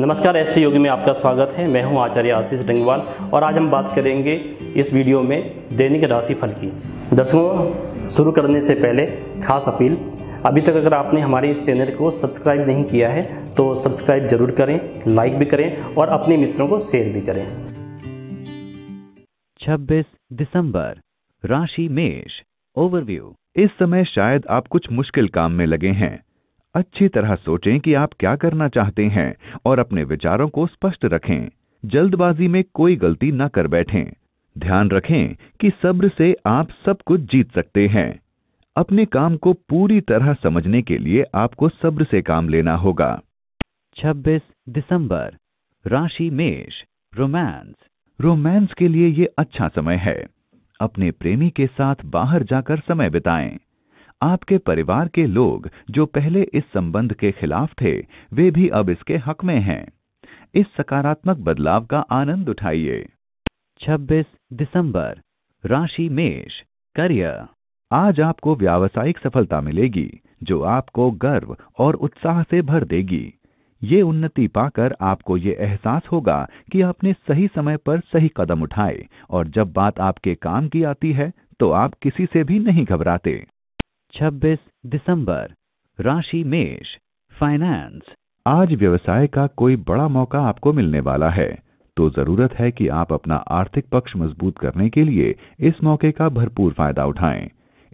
नमस्कार S T योगी में आपका स्वागत है मैं हूं आचार्य आशीष डंगवाल और आज हम बात करेंगे इस वीडियो में दैनिक राशि फल की दर्शकों शुरू करने से पहले खास अपील अभी तक अगर आपने हमारे इस चैनल को सब्सक्राइब नहीं किया है तो सब्सक्राइब जरूर करें लाइक भी करें और अपने मित्रों को शेयर भी करें 26 दिसंबर राशि मेष ओवरव्यू इस समय शायद आप कुछ मुश्किल काम में लगे हैं अच्छी तरह सोचें कि आप क्या करना चाहते हैं और अपने विचारों को स्पष्ट रखें जल्दबाजी में कोई गलती न कर बैठें ध्यान रखें कि सब्र से आप सब कुछ जीत सकते हैं अपने काम को पूरी तरह समझने के लिए आपको सब्र से काम लेना होगा 26 दिसंबर राशि मेष रोमांस रोमांस के लिए ये अच्छा समय है अपने प्रेमी के साथ बाहर जाकर समय बिताएं आपके परिवार के लोग जो पहले इस संबंध के खिलाफ थे वे भी अब इसके हक में हैं इस सकारात्मक बदलाव का आनंद उठाइए 26 दिसंबर राशि मेष करियर आज आपको व्यावसायिक सफलता मिलेगी जो आपको गर्व और उत्साह से भर देगी ये उन्नति पाकर आपको ये एहसास होगा कि आपने सही समय पर सही कदम उठाए और जब बात आपके काम की आती है तो आप किसी से भी नहीं घबराते 26 दिसंबर राशि मेष फाइनेंस आज व्यवसाय का कोई बड़ा मौका आपको मिलने वाला है तो जरूरत है कि आप अपना आर्थिक पक्ष मजबूत करने के लिए इस मौके का भरपूर फायदा उठाएं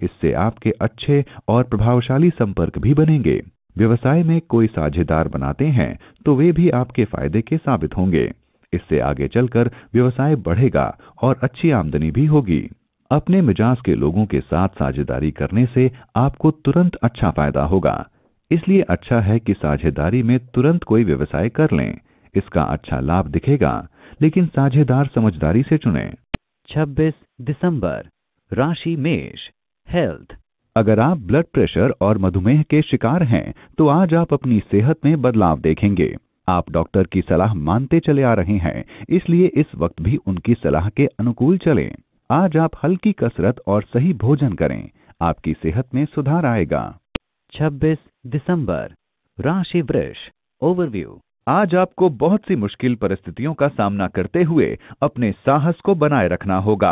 इससे आपके अच्छे और प्रभावशाली संपर्क भी बनेंगे व्यवसाय में कोई साझेदार बनाते हैं तो वे भी आपके फायदे के साबित होंगे इससे आगे चलकर व्यवसाय बढ़ेगा और अच्छी आमदनी भी होगी अपने मिजाज के लोगों के साथ साझेदारी करने से आपको तुरंत अच्छा फायदा होगा इसलिए अच्छा है कि साझेदारी में तुरंत कोई व्यवसाय कर लें इसका अच्छा लाभ दिखेगा लेकिन साझेदार समझदारी से चुने 26 दिसंबर राशि मेष हेल्थ अगर आप ब्लड प्रेशर और मधुमेह के शिकार हैं तो आज आप अपनी सेहत में बदलाव देखेंगे आप डॉक्टर की सलाह मानते चले आ रहे हैं इसलिए इस वक्त भी उनकी सलाह के अनुकूल चलें आज आप हल्की कसरत और सही भोजन करें आपकी सेहत में सुधार आएगा 26 दिसंबर राशि वृष ओवरव्यू आज आपको बहुत सी मुश्किल परिस्थितियों का सामना करते हुए अपने साहस को बनाए रखना होगा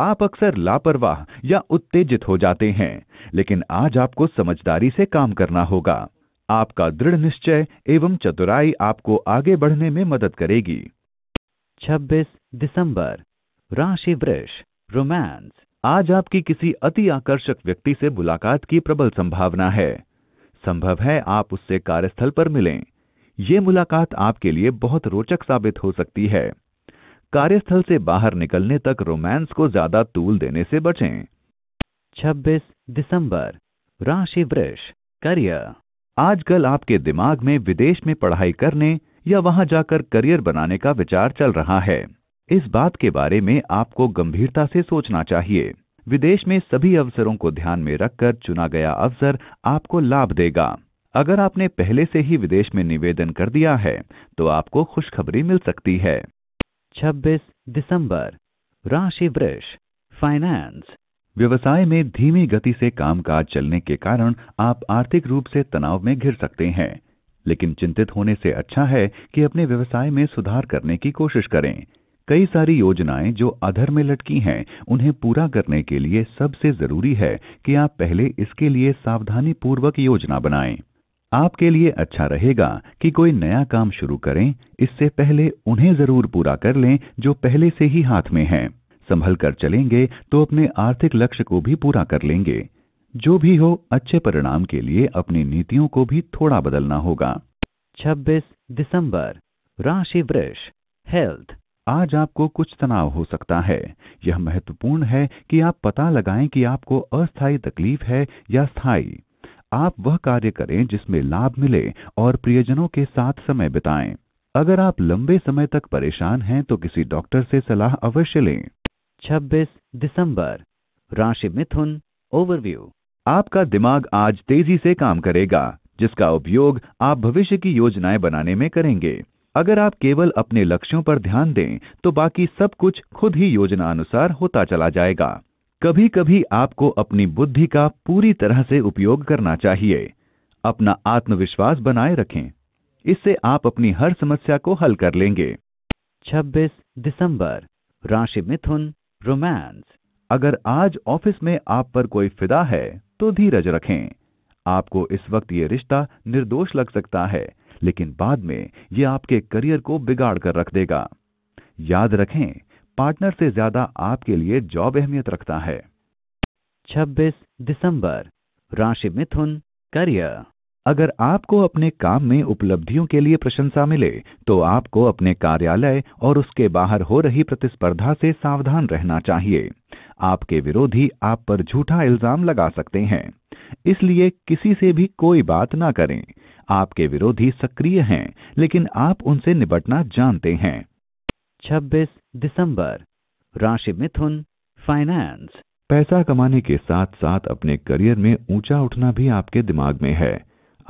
आप अक्सर लापरवाह या उत्तेजित हो जाते हैं लेकिन आज आपको समझदारी से काम करना होगा आपका दृढ़ निश्चय एवं चतुराई आपको आगे बढ़ने में मदद करेगी 26 दिसंबर राशि वृष रोमांस आज आपकी किसी अति आकर्षक व्यक्ति से मुलाकात की प्रबल संभावना है संभव है आप उससे कार्यस्थल पर मिलें ये मुलाकात आपके लिए बहुत रोचक साबित हो सकती है कार्यस्थल से बाहर निकलने तक रोमांस को ज्यादा तूल देने से बचें 26 दिसंबर राशि वृष करियर आजकल आपके दिमाग में विदेश में पढ़ाई करने या वहां जाकर करियर बनाने का विचार चल रहा है इस बात के बारे में आपको गंभीरता से सोचना चाहिए विदेश में सभी अवसरों को ध्यान में रखकर चुना गया अवसर आपको लाभ देगा अगर आपने पहले से ही विदेश में निवेदन कर दिया है तो आपको खुशखबरी मिल सकती है 26 दिसंबर राशि वृष फाइनेंस व्यवसाय में धीमी गति से कामकाज चलने के कारण आप आर्थिक रूप से तनाव में घिर सकते हैं लेकिन चिंतित होने से अच्छा है कि अपने व्यवसाय में सुधार करने की कोशिश करें कई सारी योजनाएं जो अधर में लटकी हैं उन्हें पूरा करने के लिए सबसे जरूरी है कि आप पहले इसके लिए सावधानी पूर्वक योजना बनाएं आपके लिए अच्छा रहेगा कि कोई नया काम शुरू करें इससे पहले उन्हें जरूर पूरा कर लें जो पहले से ही हाथ में हैं संभल कर चलेंगे तो अपने आर्थिक लक्ष्य को भी पूरा कर लेंगे जो भी हो अच्छे परिणाम के लिए अपनी नीतियों को भी थोड़ा बदलना होगा 26 दिसंबर राशि वृक्ष हेल्थ आज आपको कुछ तनाव हो सकता है यह महत्वपूर्ण है कि आप पता लगाएं कि आपको अस्थायी तकलीफ है या स्थायी आप वह कार्य करें जिसमें लाभ मिले और प्रियजनों के साथ समय बिताएं अगर आप लंबे समय तक परेशान हैं तो किसी डॉक्टर से सलाह अवश्य लें 26 दिसंबर राशि मिथुन ओवरव्यू आपका दिमाग आज तेजी से काम करेगा जिसका उपयोग आप भविष्य की योजनाएं बनाने में करेंगे अगर आप केवल अपने लक्ष्यों पर ध्यान दें तो बाकी सब कुछ खुद ही योजना अनुसार होता चला जाएगा कभी कभी आपको अपनी बुद्धि का पूरी तरह से उपयोग करना चाहिए अपना आत्मविश्वास बनाए रखें इससे आप अपनी हर समस्या को हल कर लेंगे 26 दिसंबर राशि मिथुन रोमांस अगर आज ऑफिस में आप पर कोई फिदा है तो धीरज रखें आपको इस वक्त ये रिश्ता निर्दोष लग सकता है लेकिन बाद में यह आपके करियर को बिगाड़ कर रख देगा याद रखें पार्टनर से ज्यादा आपके लिए जॉब अहमियत रखता है 26 दिसंबर राशि मिथुन करियर अगर आपको अपने काम में उपलब्धियों के लिए प्रशंसा मिले तो आपको अपने कार्यालय और उसके बाहर हो रही प्रतिस्पर्धा से सावधान रहना चाहिए आपके विरोधी आप पर झूठा इल्जाम लगा सकते हैं इसलिए किसी से भी कोई बात ना करें आपके विरोधी सक्रिय हैं लेकिन आप उनसे निपटना जानते हैं 26 दिसंबर राशि मिथुन फाइनेंस पैसा कमाने के साथ साथ अपने करियर में ऊंचा उठना भी आपके दिमाग में है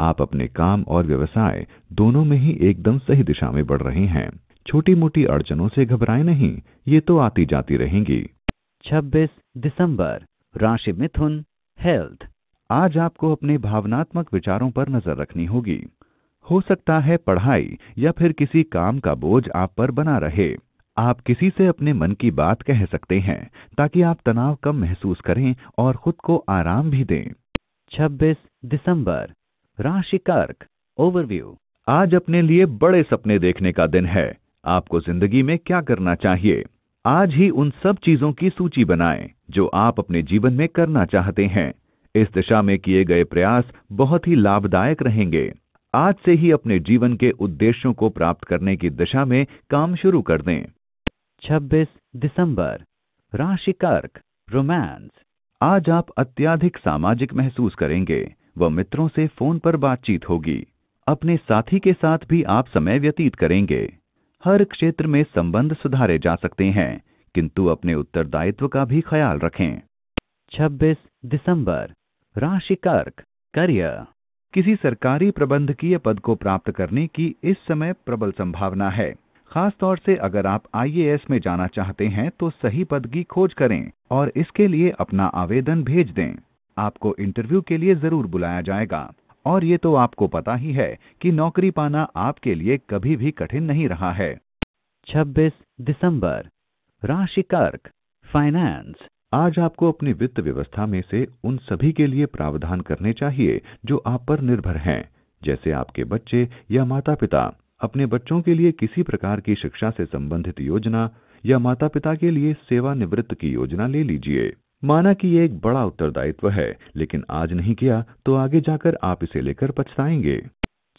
आप अपने काम और व्यवसाय दोनों में ही एकदम सही दिशा में बढ़ रहे हैं छोटी मोटी अड़चनों से घबराएं नहीं ये तो आती जाती रहेंगी 26 दिसंबर राशि मिथुन हेल्थ आज आपको अपने भावनात्मक विचारों पर नजर रखनी होगी हो सकता है पढ़ाई या फिर किसी काम का बोझ आप पर बना रहे आप किसी से अपने मन की बात कह सकते हैं ताकि आप तनाव कम महसूस करें और खुद को आराम भी दें 26 दिसंबर राशि कर्क ओवरव्यू आज अपने लिए बड़े सपने देखने का दिन है आपको जिंदगी में क्या करना चाहिए आज ही उन सब चीजों की सूची बनाएं जो आप अपने जीवन में करना चाहते हैं इस दिशा में किए गए प्रयास बहुत ही लाभदायक रहेंगे आज से ही अपने जीवन के उद्देश्यों को प्राप्त करने की दिशा में काम शुरू कर दें 26 दिसंबर राशि कर्क रोमांस आज आप अत्याधिक सामाजिक महसूस करेंगे व मित्रों से फोन पर बातचीत होगी अपने साथी के साथ भी आप समय व्यतीत करेंगे हर क्षेत्र में संबंध सुधारे जा सकते हैं किंतु अपने उत्तरदायित्व का भी ख्याल रखें 26 दिसंबर राशि कर्क करियर किसी सरकारी प्रबंधकीय पद को प्राप्त करने की इस समय प्रबल संभावना है खास तौर से अगर आप आईएएस में जाना चाहते हैं तो सही पद की खोज करें और इसके लिए अपना आवेदन भेज दें आपको इंटरव्यू के लिए जरूर बुलाया जाएगा और ये तो आपको पता ही है कि नौकरी पाना आपके लिए कभी भी कठिन नहीं रहा है 26 दिसंबर राशि कर्क फाइनेंस आज आपको अपनी वित्त व्यवस्था में से उन सभी के लिए प्रावधान करने चाहिए जो आप पर निर्भर हैं जैसे आपके बच्चे या माता पिता अपने बच्चों के लिए किसी प्रकार की शिक्षा से संबंधित योजना या माता पिता के लिए सेवानिवृत्त की योजना ले लीजिए माना कि ये एक बड़ा उत्तरदायित्व है लेकिन आज नहीं किया तो आगे जाकर आप इसे लेकर पछताएंगे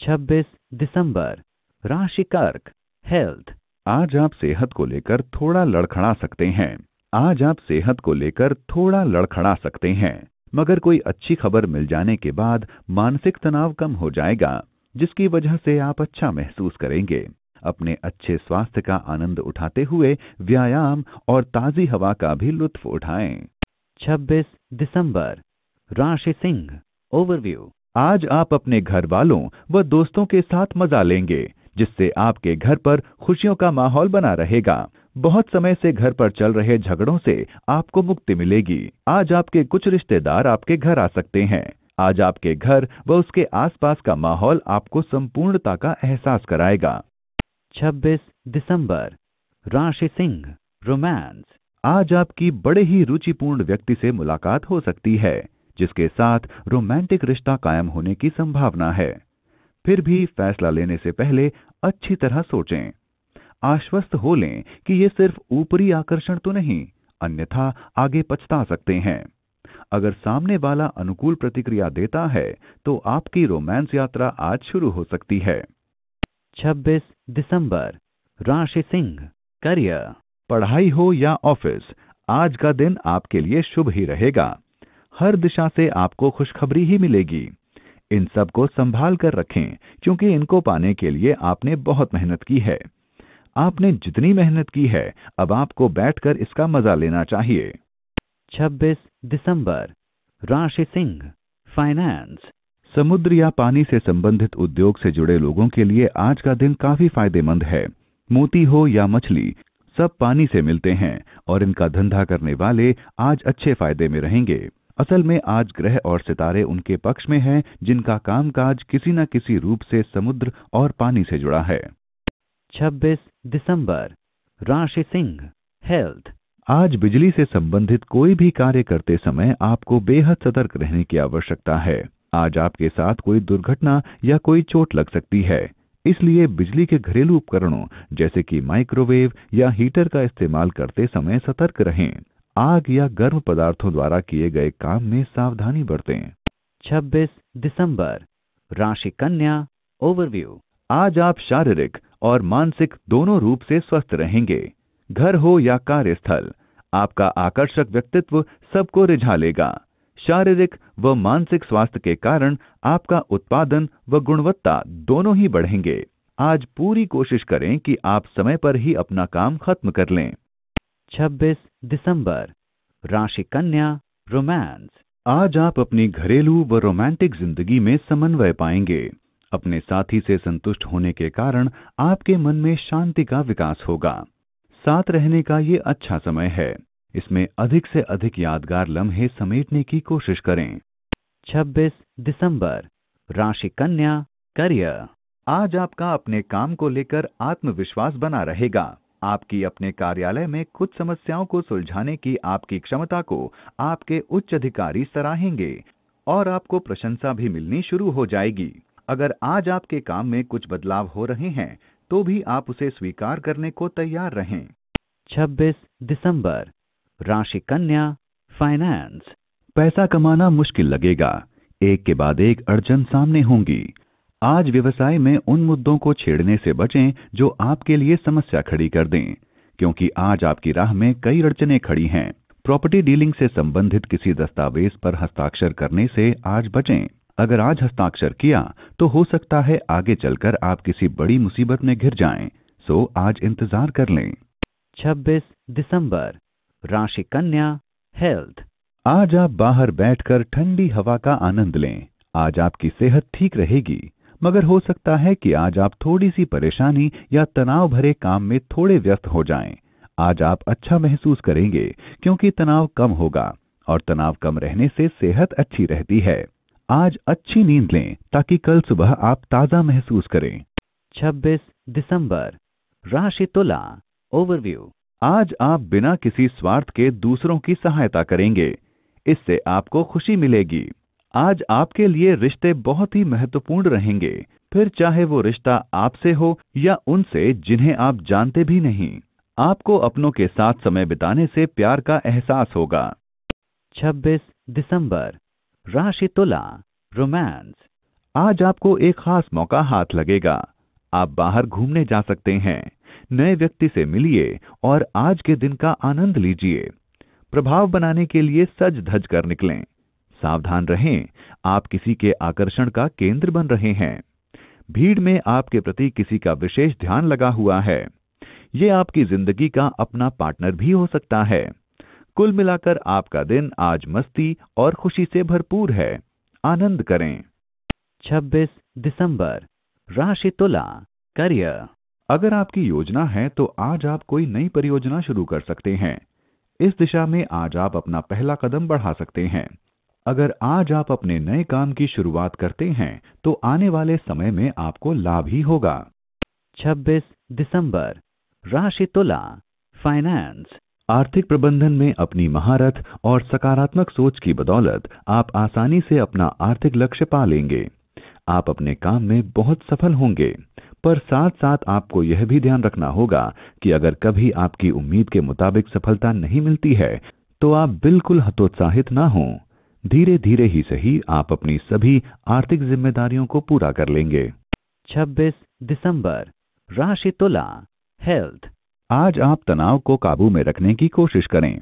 26 दिसंबर राशि कर्क हेल्थ आज आप सेहत को लेकर थोड़ा लड़खड़ा सकते हैं आज आप सेहत को लेकर थोड़ा लड़खड़ा सकते हैं मगर कोई अच्छी खबर मिल जाने के बाद मानसिक तनाव कम हो जाएगा जिसकी वजह से आप अच्छा महसूस करेंगे अपने अच्छे स्वास्थ्य का आनंद उठाते हुए व्यायाम और ताजी हवा का भी लुत्फ उठाएं 26 दिसंबर राशि सिंह ओवरव्यू आज आप अपने घर वालों व दोस्तों के साथ मजा लेंगे जिससे आपके घर पर खुशियों का माहौल बना रहेगा बहुत समय से घर पर चल रहे झगड़ों से आपको मुक्ति मिलेगी आज आपके कुछ रिश्तेदार आपके घर आ सकते हैं आज आपके घर व उसके आसपास का माहौल आपको संपूर्णता का एहसास कराएगा 26 दिसंबर राशि सिंह रोमांस आज आपकी बड़े ही रुचिपूर्ण व्यक्ति से मुलाकात हो सकती है जिसके साथ रोमांटिक रिश्ता कायम होने की संभावना है फिर भी फैसला लेने से पहले अच्छी तरह सोचें आश्वस्त हो लें कि यह सिर्फ ऊपरी आकर्षण तो नहीं अन्यथा आगे पछता सकते हैं अगर सामने वाला अनुकूल प्रतिक्रिया देता है तो आपकी रोमांस यात्रा आज शुरू हो सकती है 26 दिसंबर राशि सिंह करियर पढ़ाई हो या ऑफिस आज का दिन आपके लिए शुभ ही रहेगा हर दिशा से आपको खुशखबरी ही मिलेगी इन सब को संभाल कर रखें क्योंकि इनको पाने के लिए आपने बहुत मेहनत की है आपने जितनी मेहनत की है अब आपको बैठकर इसका मजा लेना चाहिए 26 दिसंबर राशि सिंह फाइनेंस समुद्र या पानी से संबंधित उद्योग से जुड़े लोगों के लिए आज का दिन काफी फायदेमंद है मोती हो या मछली सब पानी से मिलते हैं और इनका धंधा करने वाले आज अच्छे फायदे में रहेंगे असल में आज ग्रह और सितारे उनके पक्ष में हैं जिनका कामकाज किसी न किसी रूप से समुद्र और पानी से जुड़ा है 26 दिसंबर राशि सिंह हेल्थ आज बिजली से संबंधित कोई भी कार्य करते समय आपको बेहद सतर्क रहने की आवश्यकता है आज आपके साथ कोई दुर्घटना या कोई चोट लग सकती है इसलिए बिजली के घरेलू उपकरणों जैसे कि माइक्रोवेव या हीटर का इस्तेमाल करते समय सतर्क रहें आग या गर्म पदार्थों द्वारा किए गए काम में सावधानी बरतें 26 दिसंबर राशि कन्या ओवरव्यू आज आप शारीरिक और मानसिक दोनों रूप से स्वस्थ रहेंगे घर हो या कार्यस्थल आपका आकर्षक व्यक्तित्व सबको रिझा लेगा शारीरिक व मानसिक स्वास्थ्य के कारण आपका उत्पादन व गुणवत्ता दोनों ही बढ़ेंगे आज पूरी कोशिश करें कि आप समय पर ही अपना काम खत्म कर लें 26 दिसंबर राशि कन्या रोमांस आज आप अपनी घरेलू व रोमांटिक जिंदगी में समन्वय पाएंगे अपने साथी से संतुष्ट होने के कारण आपके मन में शांति का विकास होगा साथ रहने का ये अच्छा समय है इसमें अधिक से अधिक यादगार लम्हे समेटने की कोशिश करें 26 दिसंबर राशि कन्या करियर आज आपका अपने काम को लेकर आत्मविश्वास बना रहेगा आपकी अपने कार्यालय में कुछ समस्याओं को सुलझाने की आपकी क्षमता को आपके उच्च अधिकारी सराहेंगे और आपको प्रशंसा भी मिलनी शुरू हो जाएगी अगर आज आपके काम में कुछ बदलाव हो रहे हैं तो भी आप उसे स्वीकार करने को तैयार रहें 26 दिसंबर राशि कन्या फाइनेंस पैसा कमाना मुश्किल लगेगा एक के बाद एक अड़चन सामने होंगी आज व्यवसाय में उन मुद्दों को छेड़ने से बचें जो आपके लिए समस्या खड़ी कर दें क्योंकि आज आपकी राह में कई अड़चने खड़ी हैं प्रॉपर्टी डीलिंग से संबंधित किसी दस्तावेज पर हस्ताक्षर करने से आज बचें अगर आज हस्ताक्षर किया तो हो सकता है आगे चलकर आप किसी बड़ी मुसीबत में घिर जाएं, सो आज इंतजार कर लें 26 दिसंबर राशि कन्या हेल्थ आज आप बाहर बैठकर ठंडी हवा का आनंद लें आज आपकी सेहत ठीक रहेगी मगर हो सकता है कि आज आप थोड़ी सी परेशानी या तनाव भरे काम में थोड़े व्यस्त हो जाएं। आज आप अच्छा महसूस करेंगे क्योंकि तनाव कम होगा और तनाव कम रहने से सेहत अच्छी रहती है आज अच्छी नींद लें ताकि कल सुबह आप ताजा महसूस करें 26 दिसंबर राशि तुला ओवरव्यू आज आप बिना किसी स्वार्थ के दूसरों की सहायता करेंगे इससे आपको खुशी मिलेगी आज आपके लिए रिश्ते बहुत ही महत्वपूर्ण रहेंगे फिर चाहे वो रिश्ता आपसे हो या उनसे जिन्हें आप जानते भी नहीं आपको अपनों के साथ समय बिताने से प्यार का एहसास होगा 26 दिसंबर राशि तुला रोमांस आज आपको एक खास मौका हाथ लगेगा आप बाहर घूमने जा सकते हैं नए व्यक्ति से मिलिए और आज के दिन का आनंद लीजिए प्रभाव बनाने के लिए सज धज कर निकलें सावधान रहें आप किसी के आकर्षण का केंद्र बन रहे हैं भीड़ में आपके प्रति किसी का विशेष ध्यान लगा हुआ है ये आपकी जिंदगी का अपना पार्टनर भी हो सकता है कुल मिलाकर आपका दिन आज मस्ती और खुशी से भरपूर है आनंद करें 26 दिसंबर राशि तुला कार्य अगर आपकी योजना है तो आज आप कोई नई परियोजना शुरू कर सकते हैं इस दिशा में आज आप अपना पहला कदम बढ़ा सकते हैं अगर आज आप अपने नए काम की शुरुआत करते हैं तो आने वाले समय में आपको लाभ ही होगा 26 दिसंबर राशि तुला फाइनेंस आर्थिक प्रबंधन में अपनी महारत और सकारात्मक सोच की बदौलत आप आसानी से अपना आर्थिक लक्ष्य पा लेंगे आप अपने काम में बहुत सफल होंगे पर साथ साथ आपको यह भी ध्यान रखना होगा कि अगर कभी आपकी उम्मीद के मुताबिक सफलता नहीं मिलती है तो आप बिल्कुल हतोत्साहित ना हों धीरे धीरे ही सही आप अपनी सभी आर्थिक जिम्मेदारियों को पूरा कर लेंगे 26 दिसंबर राशि तुला हेल्थ आज आप तनाव को काबू में रखने की कोशिश करें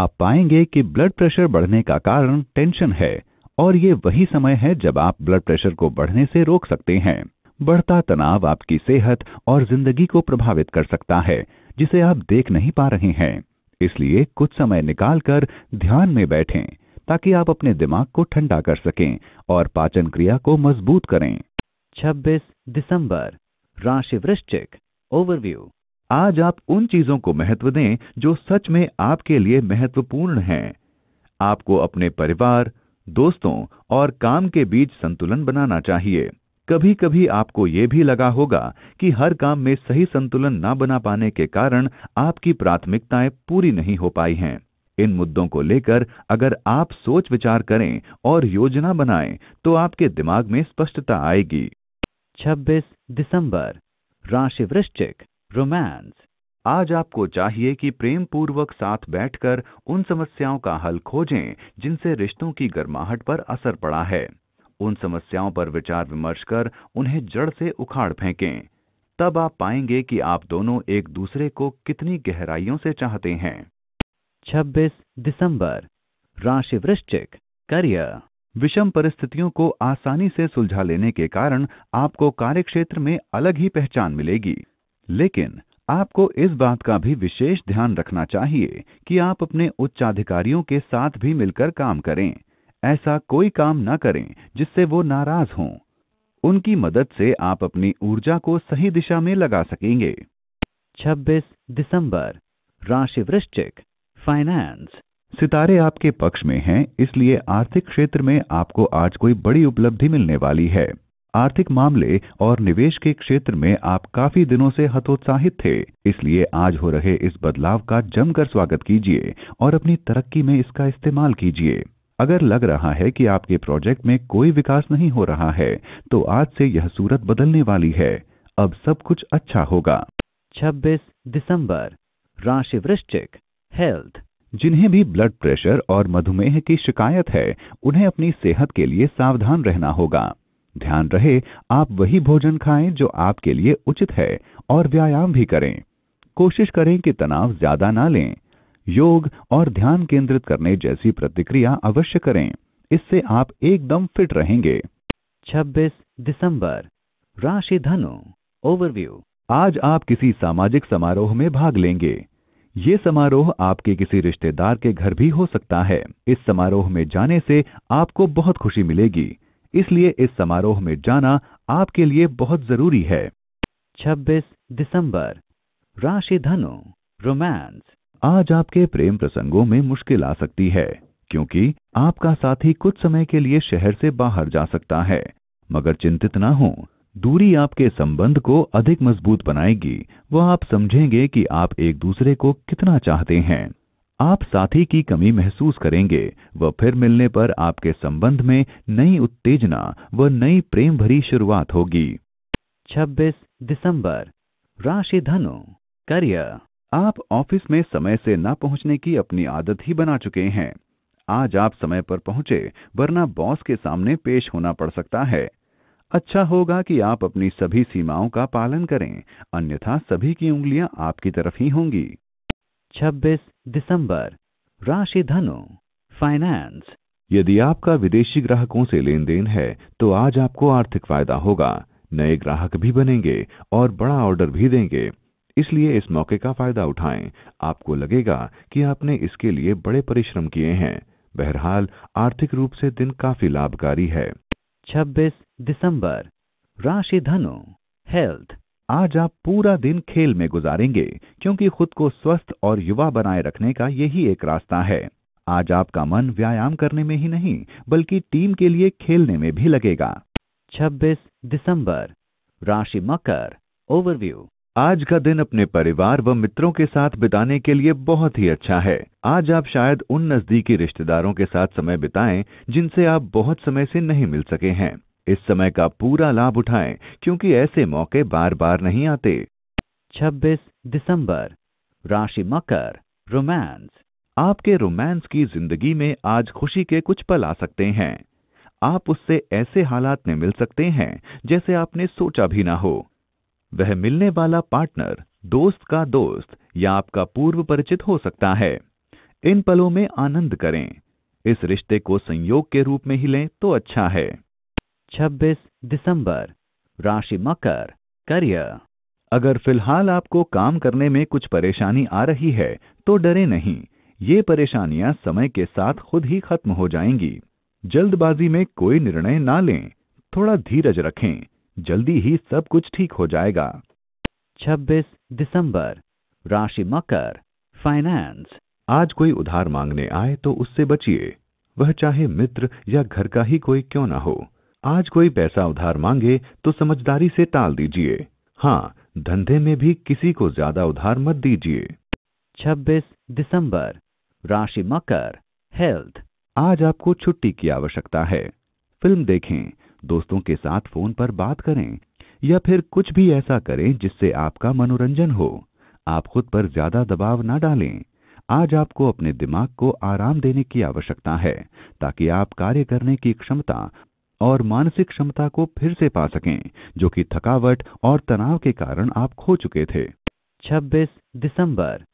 आप पाएंगे कि ब्लड प्रेशर बढ़ने का कारण टेंशन है और ये वही समय है जब आप ब्लड प्रेशर को बढ़ने से रोक सकते हैं बढ़ता तनाव आपकी सेहत और जिंदगी को प्रभावित कर सकता है जिसे आप देख नहीं पा रहे हैं इसलिए कुछ समय निकालकर ध्यान में बैठें ताकि आप अपने दिमाग को ठंडा कर सकें और पाचन क्रिया को मजबूत करें 26 दिसंबर राशि वृश्चिक ओवरव्यू आज आप उन चीजों को महत्व दें जो सच में आपके लिए महत्वपूर्ण हैं आपको अपने परिवार दोस्तों और काम के बीच संतुलन बनाना चाहिए कभी कभी आपको ये भी लगा होगा कि हर काम में सही संतुलन ना बना पाने के कारण आपकी प्राथमिकताएं पूरी नहीं हो पाई हैं इन मुद्दों को लेकर अगर आप सोच विचार करें और योजना बनाएं तो आपके दिमाग में स्पष्टता आएगी 26 दिसंबर राशि वृश्चिक रोमांस आज आपको चाहिए कि प्रेम पूर्वक साथ बैठकर उन समस्याओं का हल खोजें जिनसे रिश्तों की गर्माहट पर असर पड़ा है उन समस्याओं पर विचार विमर्श कर उन्हें जड़ से उखाड़ फेंकें तब आप पाएंगे कि आप दोनों एक दूसरे को कितनी गहराइयों से चाहते हैं 26 दिसंबर राशि वृश्चिक करियर विषम परिस्थितियों को आसानी से सुलझा लेने के कारण आपको कार्यक्षेत्र में अलग ही पहचान मिलेगी लेकिन आपको इस बात का भी विशेष ध्यान रखना चाहिए कि आप अपने उच्चाधिकारियों के साथ भी मिलकर काम करें ऐसा कोई काम न करें जिससे वो नाराज हों उनकी मदद से आप अपनी ऊर्जा को सही दिशा में लगा सकेंगे 26 दिसंबर राशि वृश्चिक फाइनेंस सितारे आपके पक्ष में हैं इसलिए आर्थिक क्षेत्र में आपको आज कोई बड़ी उपलब्धि मिलने वाली है आर्थिक मामले और निवेश के क्षेत्र में आप काफी दिनों से हतोत्साहित थे इसलिए आज हो रहे इस बदलाव का जमकर स्वागत कीजिए और अपनी तरक्की में इसका इस्तेमाल कीजिए अगर लग रहा है कि आपके प्रोजेक्ट में कोई विकास नहीं हो रहा है तो आज से यह सूरत बदलने वाली है अब सब कुछ अच्छा होगा 26 दिसंबर राशि वृश्चिक हेल्थ जिन्हें भी ब्लड प्रेशर और मधुमेह की शिकायत है उन्हें अपनी सेहत के लिए सावधान रहना होगा ध्यान रहे आप वही भोजन खाएं जो आपके लिए उचित है और व्यायाम भी करें कोशिश करें कि तनाव ज्यादा ना लें योग और ध्यान केंद्रित करने जैसी प्रतिक्रिया अवश्य करें इससे आप एकदम फिट रहेंगे 26 दिसंबर राशि धनु ओवरव्यू आज आप किसी सामाजिक समारोह में भाग लेंगे ये समारोह आपके किसी रिश्तेदार के घर भी हो सकता है इस समारोह में जाने से आपको बहुत खुशी मिलेगी इसलिए इस समारोह में जाना आपके लिए बहुत जरूरी है 26 दिसंबर राशि धनु रोमांस आज आपके प्रेम प्रसंगों में मुश्किल आ सकती है क्योंकि आपका साथी कुछ समय के लिए शहर से बाहर जा सकता है मगर चिंतित ना हो दूरी आपके संबंध को अधिक मजबूत बनाएगी वह आप समझेंगे कि आप एक दूसरे को कितना चाहते हैं आप साथी की कमी महसूस करेंगे व फिर मिलने पर आपके संबंध में नई उत्तेजना व नई प्रेम भरी शुरुआत होगी 26 दिसंबर राशि धनु करियर आप ऑफिस में समय से न पहुंचने की अपनी आदत ही बना चुके हैं आज आप समय पर पहुंचे वरना बॉस के सामने पेश होना पड़ सकता है अच्छा होगा कि आप अपनी सभी सीमाओं का पालन करें अन्यथा सभी की उंगलियां आपकी तरफ ही होंगी 26 दिसंबर राशि धनु फाइनेंस यदि आपका विदेशी ग्राहकों से लेन देन है तो आज आपको आर्थिक फायदा होगा नए ग्राहक भी बनेंगे और बड़ा ऑर्डर भी देंगे इसलिए इस मौके का फायदा उठाएं आपको लगेगा कि आपने इसके लिए बड़े परिश्रम किए हैं बहरहाल आर्थिक रूप से दिन काफी लाभकारी है 26 दिसंबर राशि धनु हेल्थ आज आप पूरा दिन खेल में गुजारेंगे क्योंकि खुद को स्वस्थ और युवा बनाए रखने का यही एक रास्ता है आज आपका मन व्यायाम करने में ही नहीं बल्कि टीम के लिए खेलने में भी लगेगा 26 दिसंबर राशि मकर ओवरव्यू आज का दिन अपने परिवार व मित्रों के साथ बिताने के लिए बहुत ही अच्छा है आज आप शायद उन नजदीकी रिश्तेदारों के साथ समय बिताएं जिनसे आप बहुत समय से नहीं मिल सके हैं इस समय का पूरा लाभ उठाएं क्योंकि ऐसे मौके बार बार नहीं आते 26 दिसंबर राशि मकर रोमांस आपके रोमांस की जिंदगी में आज खुशी के कुछ पल आ सकते हैं आप उससे ऐसे हालात में मिल सकते हैं जैसे आपने सोचा भी ना हो वह मिलने वाला पार्टनर दोस्त का दोस्त या आपका पूर्व परिचित हो सकता है इन पलों में आनंद करें इस रिश्ते को संयोग के रूप में ही लें तो अच्छा है 26 दिसंबर राशि मकर करियर अगर फिलहाल आपको काम करने में कुछ परेशानी आ रही है तो डरे नहीं ये परेशानियां समय के साथ खुद ही खत्म हो जाएंगी जल्दबाजी में कोई निर्णय ना लें थोड़ा धीरज रखें जल्दी ही सब कुछ ठीक हो जाएगा 26 दिसंबर राशि मकर फाइनेंस आज कोई उधार मांगने आए तो उससे बचिए वह चाहे मित्र या घर का ही कोई क्यों ना हो आज कोई पैसा उधार मांगे तो समझदारी से टाल दीजिए हाँ धंधे में भी किसी को ज्यादा उधार मत दीजिए 26 दिसंबर राशि मकर हेल्थ आज आपको छुट्टी की आवश्यकता है फिल्म देखें दोस्तों के साथ फोन पर बात करें या फिर कुछ भी ऐसा करें जिससे आपका मनोरंजन हो आप खुद पर ज्यादा दबाव ना डालें आज आपको अपने दिमाग को आराम देने की आवश्यकता है ताकि आप कार्य करने की क्षमता और मानसिक क्षमता को फिर से पा सकें जो कि थकावट और तनाव के कारण आप खो चुके थे 26 दिसंबर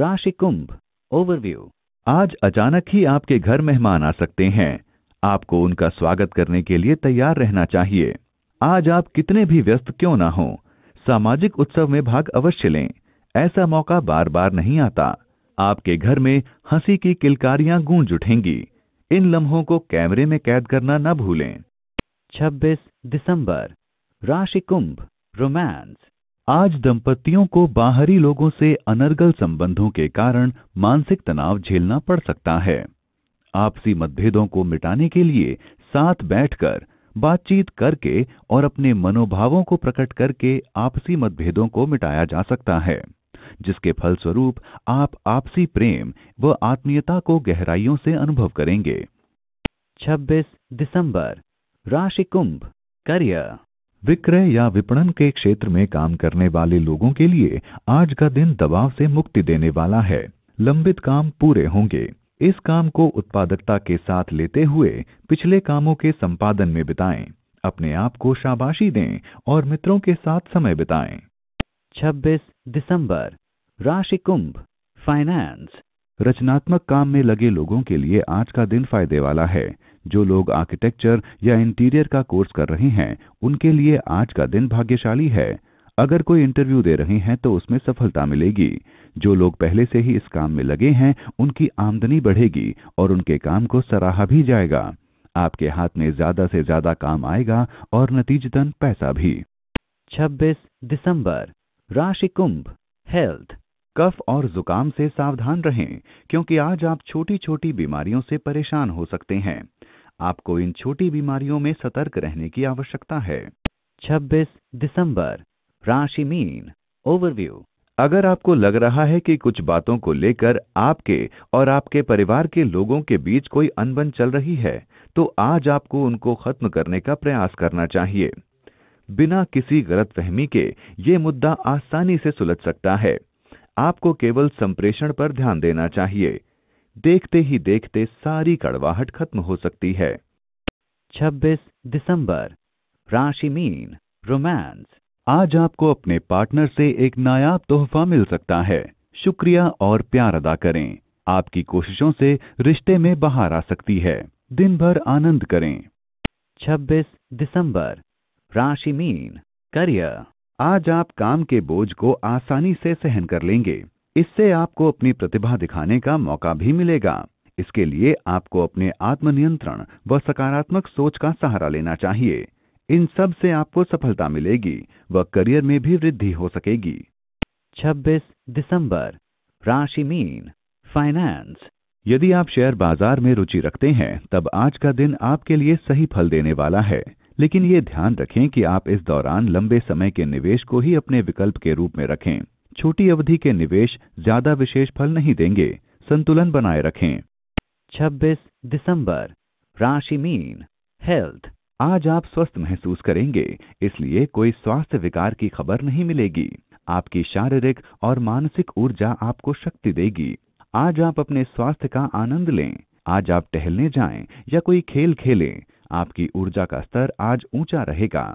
राशि कुंभ ओवरव्यू आज अचानक ही आपके घर मेहमान आ सकते हैं आपको उनका स्वागत करने के लिए तैयार रहना चाहिए आज आप कितने भी व्यस्त क्यों ना हो सामाजिक उत्सव में भाग अवश्य लें ऐसा मौका बार बार नहीं आता आपके घर में हंसी की किलकारियां गूंज उठेंगी इन लम्हों को कैमरे में कैद करना न भूलें छब्बीस दिसंबर राशि कुंभ रोमांस आज दंपतियों को बाहरी लोगों से अनर्गल संबंधों के कारण मानसिक तनाव झेलना पड़ सकता है आपसी मतभेदों को मिटाने के लिए साथ बैठकर बातचीत करके और अपने मनोभावों को प्रकट करके आपसी मतभेदों को मिटाया जा सकता है जिसके फलस्वरूप आप आपसी प्रेम व आत्मीयता को गहराइयों से अनुभव करेंगे 26 दिसंबर राशि कुंभ करियर विक्रय या विपणन के क्षेत्र में काम करने वाले लोगों के लिए आज का दिन दबाव से मुक्ति देने वाला है लंबित काम पूरे होंगे इस काम को उत्पादकता के साथ लेते हुए पिछले कामों के संपादन में बिताएं अपने आप को शाबाशी दें और मित्रों के साथ समय बिताएं 26 दिसंबर राशि कुंभ फाइनेंस रचनात्मक काम में लगे लोगों के लिए आज का दिन फायदे वाला है जो लोग आर्किटेक्चर या इंटीरियर का कोर्स कर रहे हैं उनके लिए आज का दिन भाग्यशाली है अगर कोई इंटरव्यू दे रहे हैं तो उसमें सफलता मिलेगी जो लोग पहले से ही इस काम में लगे हैं उनकी आमदनी बढ़ेगी और उनके काम को सराहा भी जाएगा आपके हाथ में ज्यादा से ज्यादा काम आएगा और नतीजतन पैसा भी 26 दिसंबर राशि कुंभ हेल्थ कफ और जुकाम से सावधान रहें क्योंकि आज आप छोटी छोटी बीमारियों से परेशान हो सकते हैं आपको इन छोटी बीमारियों में सतर्क रहने की आवश्यकता है 26 दिसंबर राशि मीन ओवरव्यू अगर आपको लग रहा है कि कुछ बातों को लेकर आपके और आपके परिवार के लोगों के बीच कोई अनबन चल रही है तो आज आपको उनको खत्म करने का प्रयास करना चाहिए बिना किसी गलतफहमी के ये मुद्दा आसानी से सुलझ सकता है आपको केवल संप्रेषण पर ध्यान देना चाहिए देखते ही देखते सारी कड़वाहट खत्म हो सकती है 26 दिसंबर राशि मीन रोमांस आज आपको अपने पार्टनर से एक नायाब तोहफा मिल सकता है शुक्रिया और प्यार अदा करें आपकी कोशिशों से रिश्ते में बाहर आ सकती है दिन भर आनंद करें 26 दिसंबर राशि मीन करियर आज आप काम के बोझ को आसानी से सहन कर लेंगे इससे आपको अपनी प्रतिभा दिखाने का मौका भी मिलेगा इसके लिए आपको अपने आत्मनियंत्रण व सकारात्मक सोच का सहारा लेना चाहिए इन सब से आपको सफलता मिलेगी व करियर में भी वृद्धि हो सकेगी 26 दिसंबर राशि मीन फाइनेंस यदि आप शेयर बाजार में रुचि रखते हैं तब आज का दिन आपके लिए सही फल देने वाला है लेकिन ये ध्यान रखें कि आप इस दौरान लंबे समय के निवेश को ही अपने विकल्प के रूप में रखें छोटी अवधि के निवेश ज्यादा विशेष फल नहीं देंगे संतुलन बनाए रखें 26 दिसंबर राशि मीन हेल्थ आज आप स्वस्थ महसूस करेंगे इसलिए कोई स्वास्थ्य विकार की खबर नहीं मिलेगी आपकी शारीरिक और मानसिक ऊर्जा आपको शक्ति देगी आज आप अपने स्वास्थ्य का आनंद लें आज आप टहलने जाएं या कोई खेल खेलें आपकी ऊर्जा का स्तर आज ऊंचा रहेगा